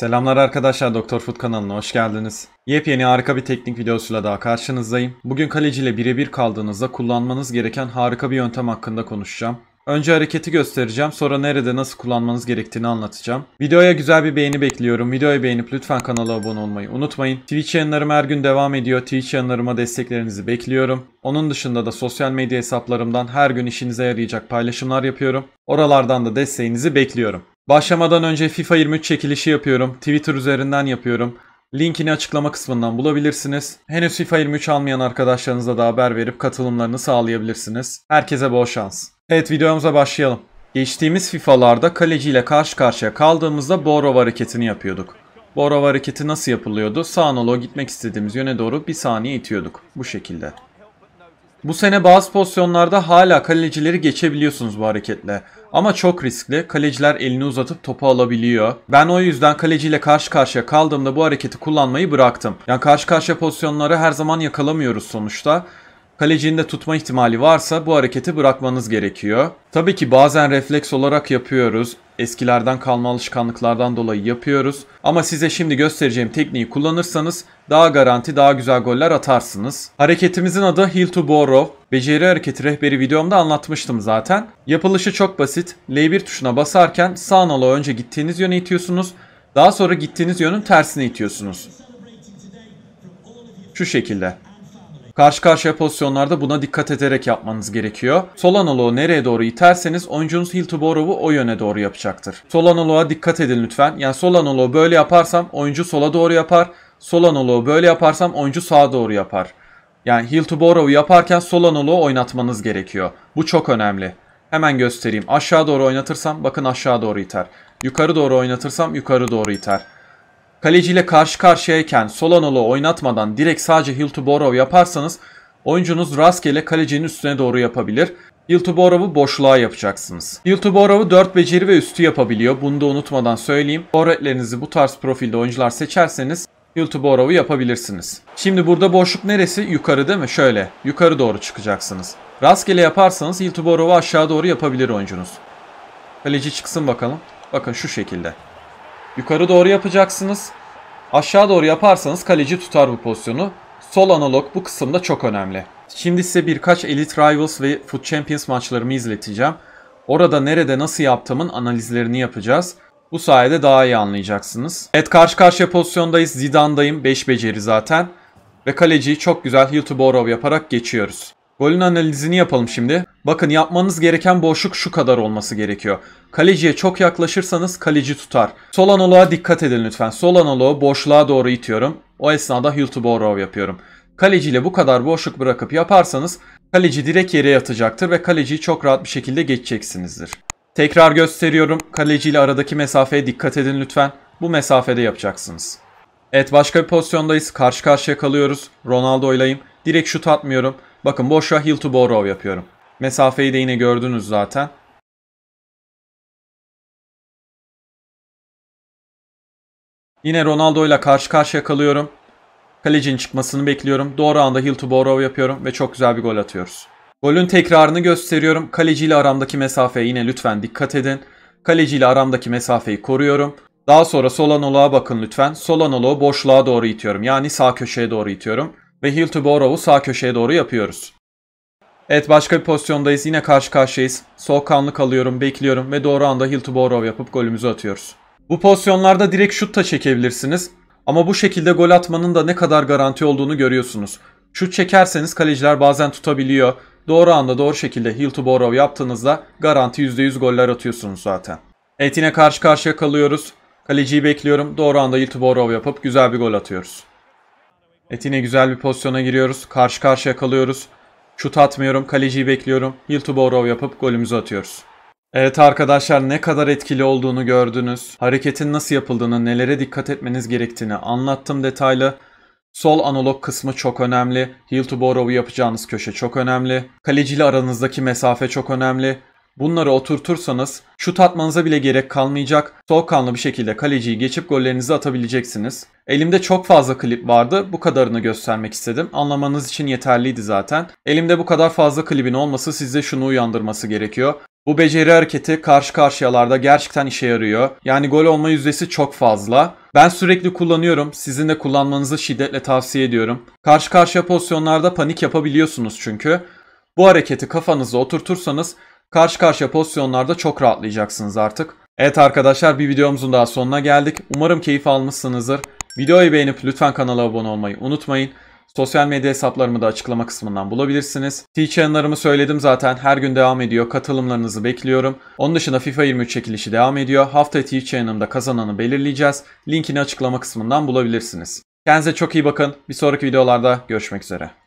Selamlar arkadaşlar Doktor Foot kanalına hoş geldiniz. Yepyeni harika bir teknik videosuyla daha karşınızdayım. Bugün kaleciyle birebir kaldığınızda kullanmanız gereken harika bir yöntem hakkında konuşacağım. Önce hareketi göstereceğim sonra nerede nasıl kullanmanız gerektiğini anlatacağım. Videoya güzel bir beğeni bekliyorum. Videoyu beğenip lütfen kanala abone olmayı unutmayın. Twitch yayınlarım her gün devam ediyor. Twitch yayınlarıma desteklerinizi bekliyorum. Onun dışında da sosyal medya hesaplarımdan her gün işinize yarayacak paylaşımlar yapıyorum. Oralardan da desteğinizi bekliyorum. Başlamadan önce FIFA 23 çekilişi yapıyorum. Twitter üzerinden yapıyorum. Linkini açıklama kısmından bulabilirsiniz. Henüz FIFA 23 almayan arkadaşlarınıza da haber verip katılımlarını sağlayabilirsiniz. Herkese bol şans. Evet videomuza başlayalım. Geçtiğimiz FIFA'larda kaleciyle karşı karşıya kaldığımızda Borov hareketini yapıyorduk. Borov hareketi nasıl yapılıyordu? Sağ nola gitmek istediğimiz yöne doğru bir saniye itiyorduk. Bu şekilde. Bu sene bazı pozisyonlarda hala kalecileri geçebiliyorsunuz bu hareketle. Ama çok riskli. Kaleciler elini uzatıp topu alabiliyor. Ben o yüzden kaleciyle karşı karşıya kaldığımda bu hareketi kullanmayı bıraktım. Yani karşı karşıya pozisyonları her zaman yakalamıyoruz sonuçta kalecinin de tutma ihtimali varsa bu hareketi bırakmanız gerekiyor. Tabii ki bazen refleks olarak yapıyoruz eskilerden kalma alışkanlıklardan dolayı yapıyoruz. Ama size şimdi göstereceğim tekniği kullanırsanız daha garanti daha güzel goller atarsınız. Hareketimizin adı Hill to Borrow. Beceri hareketi rehberi videomda anlatmıştım zaten. Yapılışı çok basit. L1 tuşuna basarken sağ nala önce gittiğiniz yöne itiyorsunuz. Daha sonra gittiğiniz yönün tersine itiyorsunuz. Şu şekilde. Karşı karşıya pozisyonlarda buna dikkat ederek yapmanız gerekiyor. Sol analoğu nereye doğru iterseniz oyuncunuz Hill to Borrow'u o yöne doğru yapacaktır. Sol analoğa dikkat edin lütfen. Yani sol analoğu böyle yaparsam oyuncu sola doğru yapar. Sol analoğu böyle yaparsam oyuncu sağa doğru yapar. Yani Hill to Borrow'u yaparken sol analoğu oynatmanız gerekiyor. Bu çok önemli. Hemen göstereyim. Aşağı doğru oynatırsam bakın aşağı doğru iter. Yukarı doğru oynatırsam yukarı doğru iter. Kaleciyle karşı karşıyayken Solanol'u oynatmadan direkt sadece Hill to Borrow yaparsanız oyuncunuz rastgele kalecinin üstüne doğru yapabilir. Hill to Borrow'u boşluğa yapacaksınız. Hill to Borrow'u 4 beceri ve üstü yapabiliyor. Bunu da unutmadan söyleyeyim. Forvetlerinizi bu tarz profilde oyuncular seçerseniz Hill to Borrow'u yapabilirsiniz. Şimdi burada boşluk neresi? Yukarı değil mi? Şöyle. Yukarı doğru çıkacaksınız. Rastgele yaparsanız Hill to Borrow'u aşağı doğru yapabilir oyuncunuz. Kaleci çıksın bakalım. Bakın şu şekilde. Yukarı doğru yapacaksınız. Aşağı doğru yaparsanız kaleci tutar bu pozisyonu. Sol analog bu kısımda çok önemli. Şimdi size birkaç Elite Rivals ve Foot Champions maçlarımı izleteceğim. Orada nerede nasıl yaptığımın analizlerini yapacağız. Bu sayede daha iyi anlayacaksınız. Evet karşı karşıya pozisyondayız. Zidane'dayım. 5 beceri zaten. Ve kaleciyi çok güzel heel to borrow yaparak geçiyoruz. Golün analizini yapalım şimdi. Bakın yapmanız gereken boşluk şu kadar olması gerekiyor. Kaleciye çok yaklaşırsanız kaleci tutar. Sol analoğa dikkat edin lütfen. Sol analoğu boşluğa doğru itiyorum. O esnada heel to yapıyorum. Kaleciyle bu kadar boşluk bırakıp yaparsanız kaleci direkt yere yatacaktır ve kaleciyi çok rahat bir şekilde geçeceksinizdir. Tekrar gösteriyorum. Kaleciyle aradaki mesafeye dikkat edin lütfen. Bu mesafede yapacaksınız. Evet başka bir pozisyondayız. Karşı karşıya kalıyoruz. Ronaldo olayım. Direkt şut atmıyorum. Bakın boşa hill to borrow yapıyorum. Mesafeyi de yine gördünüz zaten. Yine Ronaldo ile karşı karşıya kalıyorum. Kalecinin çıkmasını bekliyorum. Doğru anda hill to borrow yapıyorum ve çok güzel bir gol atıyoruz. Golün tekrarını gösteriyorum. Kaleci ile aramdaki mesafeye yine lütfen dikkat edin. Kaleci ile aramdaki mesafeyi koruyorum. Daha sonra Solanolo'a bakın lütfen. Solanolo'u boşluğa doğru itiyorum. Yani sağ köşeye doğru itiyorum ve heel to borrow'u sağ köşeye doğru yapıyoruz. Evet başka bir pozisyondayız. Yine karşı karşıyayız. kanlı kalıyorum, bekliyorum ve doğru anda heel to borrow yapıp golümüzü atıyoruz. Bu pozisyonlarda direkt şut da çekebilirsiniz. Ama bu şekilde gol atmanın da ne kadar garanti olduğunu görüyorsunuz. Şut çekerseniz kaleciler bazen tutabiliyor. Doğru anda doğru şekilde heel to borrow yaptığınızda garanti %100 goller atıyorsunuz zaten. Evet yine karşı karşıya kalıyoruz. Kaleciyi bekliyorum. Doğru anda heel to borrow yapıp güzel bir gol atıyoruz. Etine güzel bir pozisyona giriyoruz. Karşı karşıya kalıyoruz. Şut atmıyorum. Kaleciyi bekliyorum. Heel to borrow yapıp golümüzü atıyoruz. Evet arkadaşlar ne kadar etkili olduğunu gördünüz. Hareketin nasıl yapıldığını, nelere dikkat etmeniz gerektiğini anlattım detaylı. Sol analog kısmı çok önemli. Heel to borrow'u yapacağınız köşe çok önemli. Kaleciyle aranızdaki mesafe çok önemli. Bunları oturtursanız şut atmanıza bile gerek kalmayacak. Soğukkanlı bir şekilde kaleciyi geçip gollerinizi atabileceksiniz. Elimde çok fazla klip vardı. Bu kadarını göstermek istedim. Anlamanız için yeterliydi zaten. Elimde bu kadar fazla klibin olması sizde şunu uyandırması gerekiyor. Bu beceri hareketi karşı karşıyalarda gerçekten işe yarıyor. Yani gol olma yüzdesi çok fazla. Ben sürekli kullanıyorum. Sizin de kullanmanızı şiddetle tavsiye ediyorum. Karşı karşıya pozisyonlarda panik yapabiliyorsunuz çünkü. Bu hareketi kafanızda oturtursanız Karşı karşıya pozisyonlarda çok rahatlayacaksınız artık. Evet arkadaşlar bir videomuzun daha sonuna geldik. Umarım keyif almışsınızdır. Videoyu beğenip lütfen kanala abone olmayı unutmayın. Sosyal medya hesaplarımı da açıklama kısmından bulabilirsiniz. T-Channel'larımı söyledim zaten her gün devam ediyor. Katılımlarınızı bekliyorum. Onun dışında FIFA 23 çekilişi devam ediyor. Hafta T-Channel'ımda kazananı belirleyeceğiz. Linkini açıklama kısmından bulabilirsiniz. Kendinize çok iyi bakın. Bir sonraki videolarda görüşmek üzere.